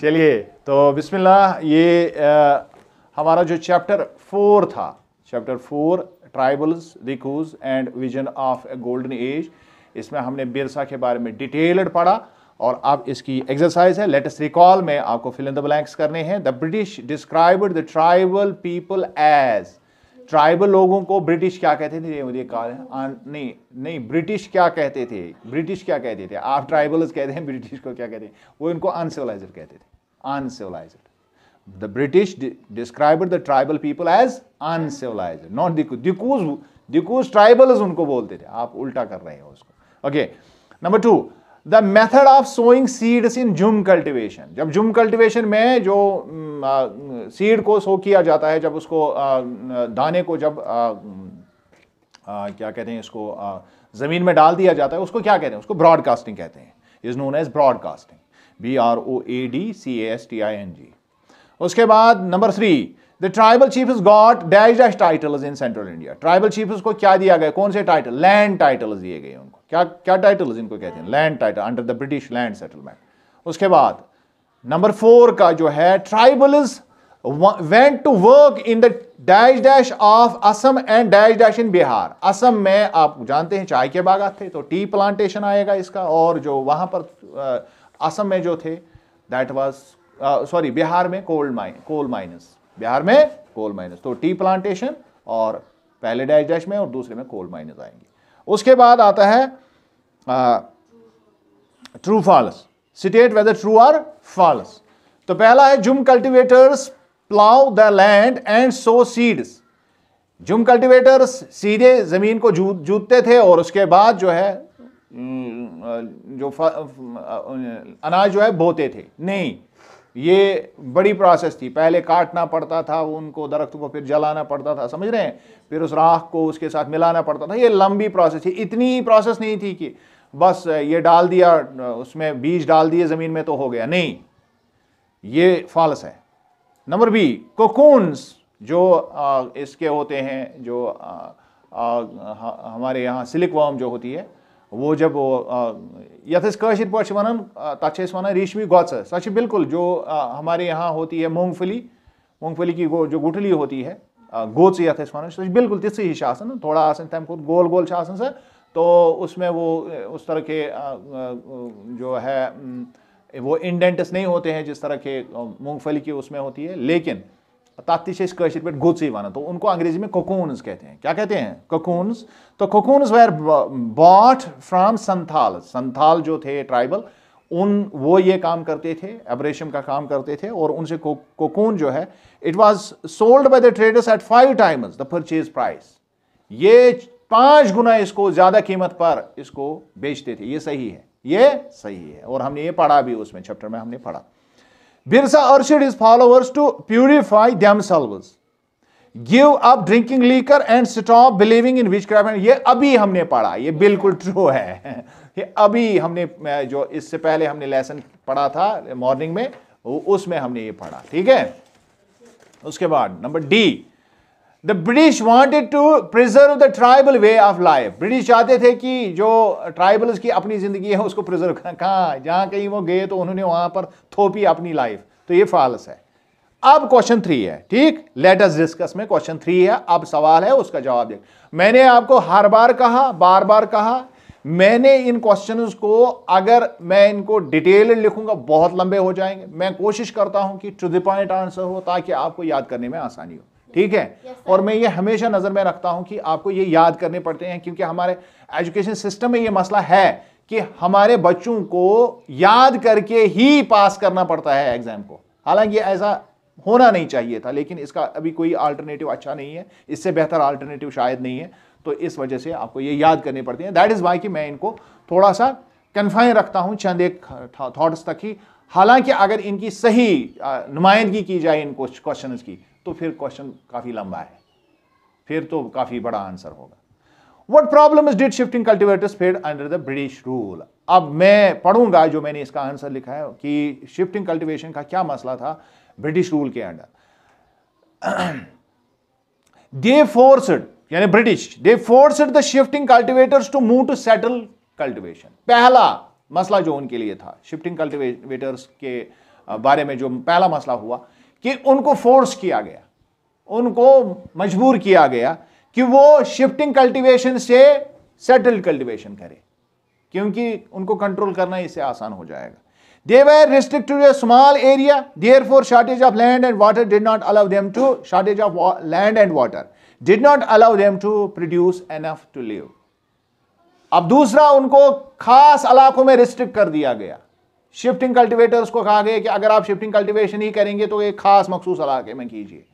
चलिए तो बिस्मिल्लाह ये आ, हमारा जो चैप्टर फोर था chapter four tribals dikus and vision of a golden age इसमें हमने बिरसा के बारे में डिटेल्ड पढ़ा और अब इसकी एक्सरसाइज है लेटेस्ट रिकॉल में आपको फिल इन द ब्लैंक्स करने हैं the British describe the tribal people as tribal लोगों को ब्रिटिश क्या कहते थे मुझे काल नहीं नहीं ब्रिटिश क्या कहते थे ब्रिटिश क्या कहते थे आप ट्राइबल्स कहते हैं ब्रिटिश को क्या कहते हैं वो इनको अनसिविलाइज कहते थे uncivilised the British describe the tribal people as uncivilised not dikus dikus dikus tribals उनको बोलते थे आप उल्टा कर रहे हो उसको okay number two the method of sowing seeds in jhum cultivation जब जुम कल्टिवेशन में जो सीड को सो किया जाता है जब उसको दाने को जब क्या कहते हैं इसको ज़मीन में डाल दिया जाता है उसको क्या कहते हैं उसको ब्रॉडकास्टिंग कहते हैं is known as broadcasting B R O A D C S T I N G उसके बाद number three the tribal chief is got dash dash titles in central India tribal chief को क्या दिया गया कौन से टाइटल लैंड टाइटल्स दिए गए उनको क्या क्या टाइटल्स इनको कहते हैं land title under the British land settlement उसके बाद नंबर फोर का जो है tribals went to work in the dash dash of Assam and dash dash in Bihar Assam में आप जानते हैं चाय के बागत थे तो टी प्लांटेशन आएगा इसका और जो वहां पर असम में जो थे दैट वॉज सॉरी बिहार में cold mine coal mines Bihar में कोल माइनस तो टी प्लांटेशन और पहले डैश डैश में और दूसरे में कोल माइनस आएंगे उसके बाद आता है true false state whether true or false तो पहला है jhum cultivators plough the land and sow seeds jhum cultivators सीधे जमीन को जूत जूतते थे और उसके बाद जो है जो अनाज जो है बोते थे नहीं ये बड़ी प्रोसेस थी पहले काटना पड़ता था उनको दरख्त को फिर जलाना पड़ता था समझ रहे हैं फिर उस राख को उसके साथ मिलाना पड़ता था ये लंबी प्रोसेस थी इतनी प्रोसेस नहीं थी कि बस ये डाल दिया उसमें बीज डाल दिए ज़मीन में तो हो गया नहीं ये फॉल्स है नंबर बी कोकून्स जो इसके होते हैं जो हमारे यहाँ सिलिकवर्म जो होती है वो जब यथ काशिर पे वन तथा वन रेशमी गोच सच बिल्कुल जो हमारे यहाँ होती है मूंगफली मूंगफली की जो गुठली होती है गोच यथ वन सो बिल्कुल हिश ही थोड़ा तम खुद गोल गोल सर तो उसमें वो उस तरह के जो है वो इंडेंट्स नहीं होते हैं जिस तरह के मूंगफली की उसमें होती है लेकिन तत् से कशिर पे गोचे वन तो उनको अंग्रेजी में कोकोन्स कहते हैं क्या कहते हैं कोकोन्स तो cocoons were bought from Santhal Santhal जो थे ट्राइबल उन वो ये काम करते थे एब्रेशम का काम करते थे और उनसे को, कोकोन जो है it was sold by the traders at five times the purchase price ये पांच गुना इसको ज्यादा कीमत पर इसको बेचते थे ये सही है ये सही है और हमने ये पढ़ा भी उसमें चैप्टर में हमने पढ़ा Birsa urged his followers to purify themselves. give up drinking liquor and stop believing in witchcraft. Craft ये अभी हमने पढ़ा ये बिल्कुल ट्रू है ये अभी हमने जो इससे पहले हमने लेसन पढ़ा था मॉर्निंग में उसमें हमने ये पढ़ा ठीक है उसके बाद number D the British wanted to preserve the tribal way of life British चाहते थे कि जो ट्राइबल्स की अपनी ज़िंदगी है उसको प्रिजर्व कहाँ जहाँ कहीं वो गए तो उन्होंने वहाँ पर थोपी अपनी लाइफ तो ये फालस है अब क्वेश्चन थ्री है ठीक लेटस डिस्कस में क्वेश्चन थ्री है अब सवाल है उसका जवाब देख मैंने आपको हर बार कहा बार बार कहा मैंने इन क्वेश्चंस को अगर मैं इनको डिटेल लिखूंगा बहुत लंबे हो जाएंगे मैं कोशिश करता हूं कि टू द पॉइंट आंसर हो ताकि आपको याद करने में आसानी हो ठीक है और मैं ये हमेशा नज़र में रखता हूं कि आपको ये याद करने पड़ते हैं क्योंकि हमारे एजुकेशन सिस्टम में ये मसला है कि हमारे बच्चों को याद करके ही पास करना पड़ता है एग्ज़ाम को हालांकि ऐसा होना नहीं चाहिए था लेकिन इसका अभी कोई आल्टरनेटिव अच्छा नहीं है इससे बेहतर आल्टरनेटिव शायद नहीं है तो इस वजह से आपको ये याद करने पड़ते हैं दैट इज़ वाई कि मैं इनको थोड़ा सा कन्फाइन रखता हूँ चंद एक थाट्स तक ही हालांकि अगर इनकी सही नुमाइंदगी की जाए इन क्वेश्चन की तो फिर क्वेश्चन काफ़ी लंबा है फिर तो काफ़ी बड़ा आंसर होगा what problem did shifting cultivators face under the British rule अब मैं पढ़ूंगा जो मैंने इसका आंसर लिखा है कि शिफ्टिंग कल्टिवेशन का क्या मसला था ब्रिटिश रूल के अंडर दे फोर्सड यानी British they forced the shifting cultivators to move to settle cultivation पहला मसला जो उनके लिए था शिफ्टिंग कल्टिवेटर्स के बारे में जो पहला मसला हुआ कि उनको फोर्स किया गया उनको मजबूर किया गया कि वो शिफ्टिंग कल्टिवेशन से सेटल्ड कल्टिवेशन करें क्योंकि उनको कंट्रोल करना इससे आसान हो जाएगा they were restricted small area there for shortage of land and water did not allow them to shortage of land and water did not allow them to produce enough to live अब दूसरा उनको खास इलाकों में restrict कर दिया गया shifting cultivators को कहा गया कि अगर आप शिफ्टिंग कल्टिवेशन ही करेंगे तो एक खास मखसूस इलाके में कीजिए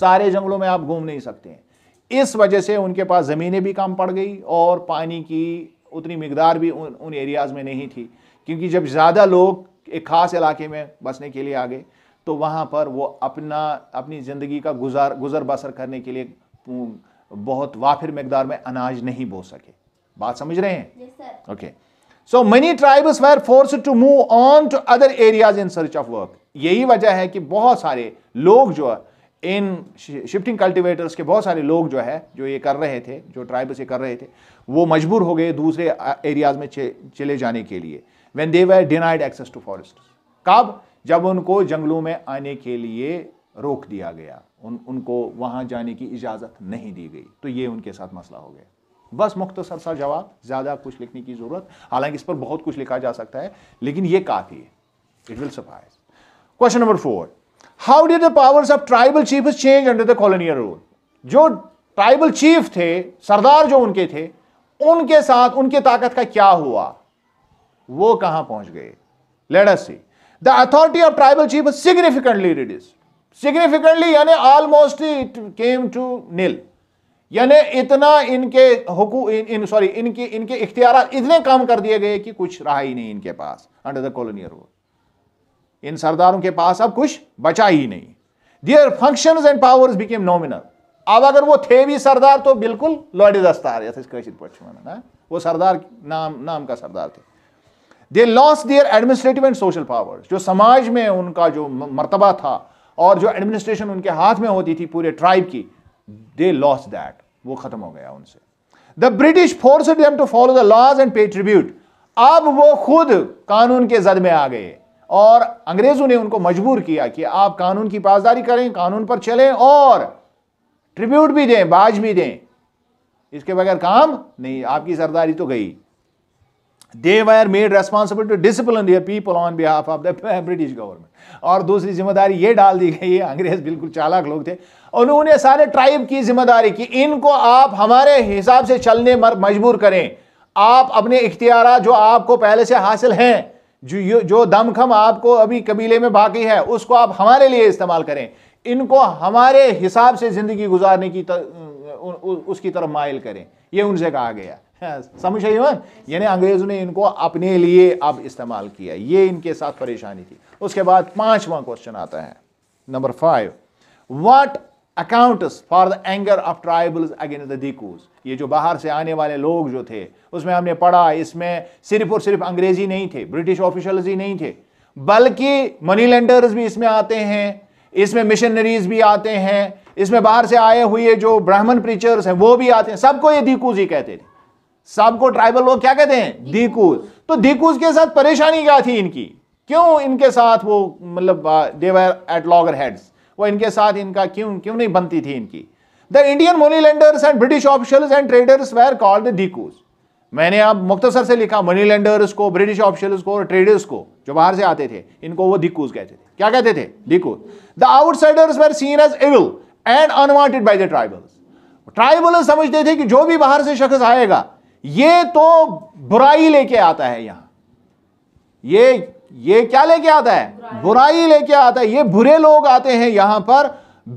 सारे जंगलों में आप घूम नहीं सकते हैं इस वजह से उनके पास ज़मीनें भी कम पड़ गई और पानी की उतनी मकदार भी उन उन एरियाज़ में नहीं थी क्योंकि जब ज़्यादा लोग एक ख़ास इलाके में बसने के लिए आ गए तो वहाँ पर वो अपना अपनी ज़िंदगी का गुजार गुजर बसर करने के लिए बहुत वाफिर मकदार में अनाज नहीं बो सके बात समझ रहे हैं okay so many tribes were force to move on to other areas in search of work यही वजह है कि बहुत सारे लोग जो है इन शिफ्टिंग कल्टीवेटर्स के बहुत सारे लोग जो है जो ये कर रहे थे जो ट्राइब्स ये कर रहे थे वो मजबूर हो गए दूसरे एरियाज में चले जाने के लिए when they were denied access to forest कब जब उनको जंगलों में आने के लिए रोक दिया गया उन उनको वहाँ जाने की इजाज़त नहीं दी गई तो ये उनके साथ मसला हो गया बस मुख्तसर सा जवाब ज़्यादा कुछ लिखने की ज़रूरत हालांकि इस पर बहुत कुछ लिखा जा सकता है लेकिन यह काफ़ी है it will suffice question number four how did the powers of tribal chief change under the colonial rule जो ट्राइबल चीफ थे सरदार जो उनके थे उनके साथ उनके ताकत का क्या हुआ वो कहां पहुंच गए let's see the authority of tribal chief significantly reduce significantly यानी almost it came to nil यानी इतना इनके हुकू इन, इन सॉरी इनकी इनके इख्तियार इतने काम कर दिए गए कि कुछ रहा ही नहीं इनके पास अंडर द कॉलोनियर रूल इन सरदारों के पास अब कुछ बचा ही नहीं their function and powers became nominal अब अगर वो थे भी सरदार तो बिल्कुल लॉडे दस्तार वो सरदार नाम नाम का सरदार थे they lost their administrative and social powers जो समाज में उनका जो मर्तबा था और जो एडमिनिस्ट्रेशन उनके हाथ में होती थी पूरे ट्राइब की दे लॉस दैट वो खत्म हो गया उनसे the British forced them to follow the laws and pay tribute अब वो खुद कानून के जद में आ गए और अंग्रेजों ने उनको मजबूर किया कि आप कानून की पासदारी करें कानून पर चलें और ट्रिब्यूट भी दें बाज भी दें इसके बगैर काम नहीं आपकी सरदारी तो गई they were made responsible to discipline their people on behalf of the British government और दूसरी जिम्मेदारी ये डाल दी गई है अंग्रेज बिल्कुल चालाक लोग थे उन्होंने सारे ट्राइब की जिम्मेदारी की इनको आप हमारे हिसाब से चलने मजबूर करें आप अपने इख्तियार जो आपको पहले से हासिल हैं जो जो दमखम आपको अभी कबीले में बाकी है उसको आप हमारे लिए इस्तेमाल करें इनको हमारे हिसाब से ज़िंदगी गुजारने की उसकी तरफ माइल करें ये उनसे कहा गया हाँ, समझ रही हो यानी अंग्रेज़ों ने इनको अपने लिए अब इस्तेमाल किया ये इनके साथ परेशानी थी उसके बाद पांचवा क्वेश्चन आता है number five what accounts for the anger of tribals against the dikus ये जो बाहर से आने वाले लोग जो थे उसमें हमने पढ़ा इसमें सिर्फ और सिर्फ अंग्रेजी नहीं थे ब्रिटिश ऑफिशल्स ही नहीं थे बल्कि मनी लेंडर्स भी इसमें आते हैं इसमें मिशनरीज भी आते हैं इसमें बाहर से आए हुए जो ब्राह्मण प्रीचर्स हैं वो भी आते हैं सबको ये दीकूज ही कहते थे सबको ट्राइबल लोग क्या कहते हैं दीकूज तो दीकूज के साथ परेशानी क्या थी इनकी क्यों इनके साथ वो मतलब देवर एट लॉगर हेड्स वो इनके साथ इनका क्यों क्यों नहीं बनती थी इनकी the Indian money lenders and British officials and traders were called dikus मैंने आप मुख्तसर से लिखा मनी लेंडर्स को ब्रिटिश ऑफिशल्स को और ट्रेडर्स को जो बाहर से आते थे इनको वो दिक्कूज कहते थे क्या कहते थे dikus the outsiders were seen as evil and unwanted by the tribals tribal समझते थे कि जो भी बाहर से शख्स आएगा ये तो बुराई लेके आता है यहां ये ये क्या लेके आता है बुराई लेके आता है ये बुरे लोग आते हैं यहां पर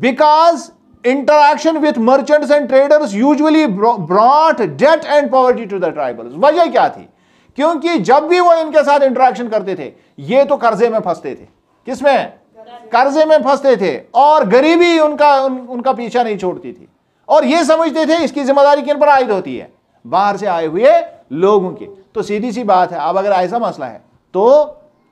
because interaction with merchants and traders usually brought debt and poverty to the tribals वजह क्या थी क्योंकि जब भी वो इनके साथ इंटरेक्शन करते थे ये तो कर्जे में फंसते थे किसमें कर्जे में फंसते थे और गरीबी उनका उन, उनका पीछा नहीं छोड़ती थी और ये समझते थे इसकी जिम्मेदारी किन पर आयद होती है बाहर से आए हुए लोगों की तो सीधी सी बात है अब अगर ऐसा मसला है तो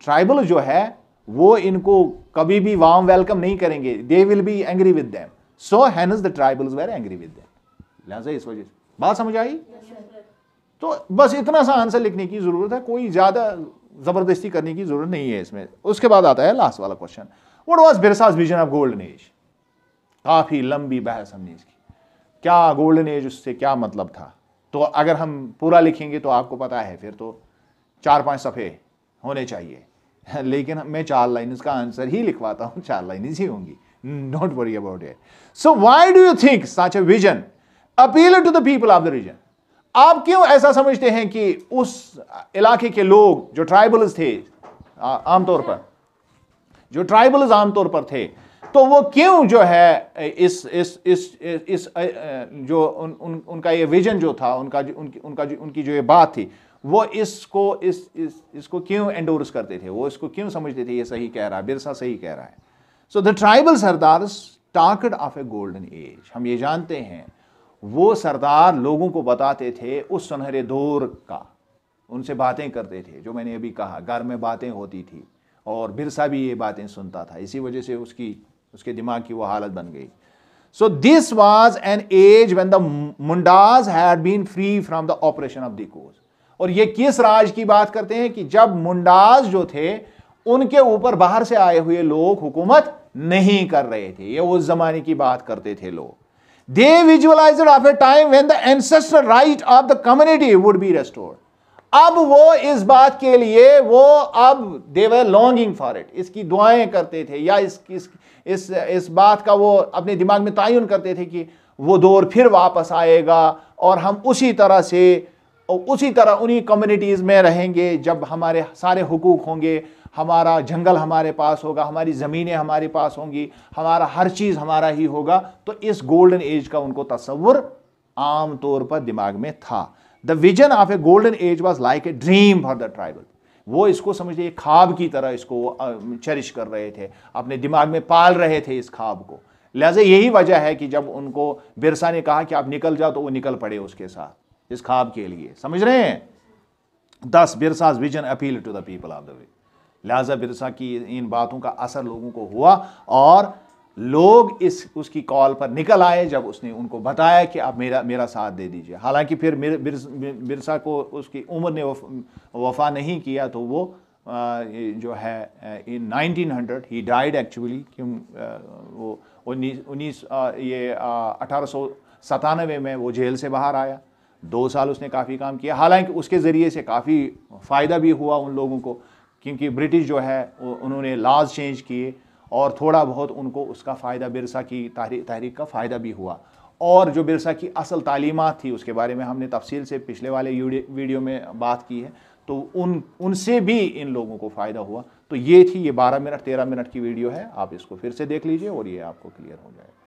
ट्राइबल जो है वो इनको कभी भी वाम वेलकम नहीं करेंगे they will be angry with them so hence the tribals were angry with them लिहाजा इस वजह से बात समझ आई तो बस इतना सा आंसर लिखने की ज़रूरत है कोई ज़्यादा ज़बरदस्ती करने की ज़रूरत नहीं है इसमें उसके बाद आता है लास्ट वाला question what was Birsa's vision of golden age काफ़ी लंबी बहस हमने इसकी क्या गोल्डन एज उससे क्या मतलब था तो अगर हम पूरा लिखेंगे तो आपको पता है फिर तो चार पांच सफ़े होने चाहिए लेकिन मैं चार लाइन का आंसर ही लिखवाता हूँ चार लाइन ही होंगी not worry about it so why do you think such a vision appeal to the people of the region आप क्यों ऐसा समझते हैं कि उस इलाके के लोग जो ट्राइबल्स थे आमतौर पर जो ट्राइबल्स आमतौर पर थे तो वो क्यों जो है इस इस इस इस, इस जो उन, उन, उनका ये विजन जो था उनका जो उनकी उनका जो उनकी जो ये बात थी वो इसको इस, इस इसको क्यों एंडोर्स करते थे वो इसको क्यों समझते थे ये सही कह रहा है बिरसा सही कह रहा है so the tribal sardar talked of a golden age हम ये जानते हैं वो सरदार लोगों को बताते थे उस सुनहरे दौर का उनसे बातें करते थे जो मैंने अभी कहा घर में बातें होती थी और बिरसा भी ये बातें सुनता था इसी वजह से उसकी उसके दिमाग की वो हालत बन गई so this was an age when the Mundas had been free from the operation of the course और ये किस राज की बात करते हैं कि जब मुंडाज जो थे उनके ऊपर बाहर से आए हुए लोग हुकूमत नहीं कर रहे थे ये उस जमाने की बात करते थे लोग They visualized of a time when the ancestral right of the community would be restored. अब वो इस बात के लिए वो अब देवर लॉन्गिंग फॉर इट इसकी दुआएं करते थे या इस इस इस, इस बात का वो अपने दिमाग में तयन करते थे कि वो दौर फिर वापस आएगा और हम उसी तरह से उसी तरह उन्हीं कम्युनिटीज़ में रहेंगे जब हमारे सारे हकूक होंगे हमारा जंगल हमारे पास होगा हमारी ज़मीनें हमारे पास होंगी हमारा हर चीज़ हमारा ही होगा तो इस गोल्डन एज का उनको तस्वुर आम तौर पर दिमाग में था the vision of a golden age was like a dream for the tribal वो इसको समझिए खाब की तरह इसको चेरिश कर रहे थे अपने दिमाग में पाल रहे थे इस खाब को लिहाजा यही वजह है कि जब उनको बिरसा ने कहा कि आप निकल जाओ तो वो निकल पड़े उसके साथ इस खाब के लिए समझ रहे हैं thus Birsa's vision appeal to the people of the way लिहाजा बिरसा की इन बातों का असर लोगों को हुआ और लोग इस उसकी कॉल पर निकल आए जब उसने उनको बताया कि आप मेरा मेरा साथ दे दीजिए हालांकि फिर बिरसा को उसकी उम्र ने वफ, वफा नहीं किया तो वो जो है इन 1900 ही डाइड एक्चुअली क्यों वो उन्नीस उन्नीस ये अठारह में वो जेल से बाहर आया दो साल उसने काफ़ी काम किया हालांकि उसके ज़रिए से काफ़ी फ़ायदा भी हुआ उन लोगों को क्योंकि ब्रिटिश जो है उन्होंने लाज चेंज किए और थोड़ा बहुत उनको उसका फ़ायदा बिरसा की तहरीक का फ़ायदा भी हुआ और जो बिरसा की असल तालीमत थी उसके बारे में हमने तफसील से पिछले वाले वीडियो में बात की है तो उन उनसे भी इन लोगों को फ़ायदा हुआ तो ये थी ये 12 मिनट 13 मिनट की वीडियो है आप इसको फिर से देख लीजिए और ये आपको क्लियर हो जाएगा